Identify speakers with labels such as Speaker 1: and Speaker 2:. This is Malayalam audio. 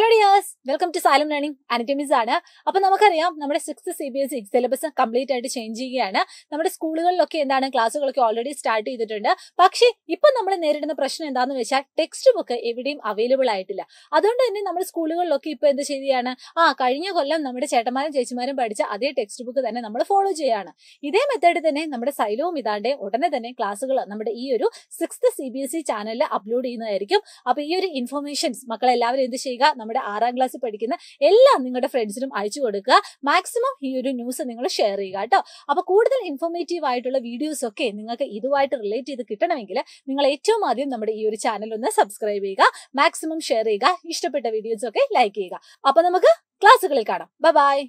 Speaker 1: ഹലോ ഡിയേഴ്സ് വെൽക്കം ടു സാലം ലേണിംഗ് അനറ്റമീസ് ആണ് അപ്പൊ നമുക്കറിയാം നമ്മുടെ six C B S E syllabus complete ആയിട്ട് ചേഞ്ച് ചെയ്യുകയാണ് നമ്മുടെ സ്കൂളുകളിലൊക്കെ എന്താണ് ക്ലാസ്സുകളൊക്കെ ഓൾറെഡി സ്റ്റാർട്ട് ചെയ്തിട്ടുണ്ട് പക്ഷേ ഇപ്പൊ നമ്മൾ നേരിടുന്ന പ്രശ്നം എന്താണെന്ന് വെച്ചാൽ ടെക്സ്റ്റ് ബുക്ക് എവിടെയും അവൈലബിൾ ആയിട്ടില്ല അതുകൊണ്ട് തന്നെ നമ്മുടെ സ്കൂളുകളിലൊക്കെ ഇപ്പൊ എന്ത് ചെയ്യുകയാണ് ആ കഴിഞ്ഞ കൊല്ലം നമ്മുടെ ചേട്ടന്മാരും ചേച്ചിമാരും പഠിച്ച അതേ ടെക്സ്റ്റ് ബുക്ക് തന്നെ നമ്മൾ ഫോളോ ചെയ്യുകയാണ് ഇതേ മെത്തേഡ് തന്നെ നമ്മുടെ സൈലവും ഇതാണ്ട് ഉടനെ തന്നെ ക്ലാസ്സുകൾ നമ്മുടെ ഈ ഒരു six C B S E ചാനലിൽ അപ്ലോഡ് ചെയ്യുന്നതായിരിക്കും അപ്പൊ ഈ ഒരു ഇൻഫർമേഷൻസ് മക്കളെല്ലാവരും എന്ത് ചെയ്യുക നമ്മുടെ ആറാം ക്ലാസ്സിൽ പഠിക്കുന്ന എല്ലാ നിങ്ങളുടെ ഫ്രണ്ട്സിനും അയച്ചു കൊടുക്കുക മാക്സിമം ഈ ഒരു ന്യൂസ് നിങ്ങൾ ഷെയർ ചെയ്യുക കേട്ടോ അപ്പോൾ കൂടുതൽ ഇൻഫോർമേറ്റീവ് ആയിട്ടുള്ള വീഡിയോസ് ഒക്കെ നിങ്ങൾക്ക് ഇതുമായിട്ട് റിലേറ്റ് ചെയ്ത് കിട്ടണമെങ്കിൽ നിങ്ങൾ ഏറ്റവും ആദ്യം നമ്മുടെ ഈ ഒരു ചാനൽ ഒന്ന് സബ്സ്ക്രൈബ് ചെയ്യുക മാക്സിമം ഷെയർ ചെയ്യുക ഇഷ്ടപ്പെട്ട വീഡിയോസ് ഒക്കെ ലൈക്ക് ചെയ്യുക അപ്പൊ നമുക്ക് ക്ലാസ്സുകളിൽ കാണാം ബൈ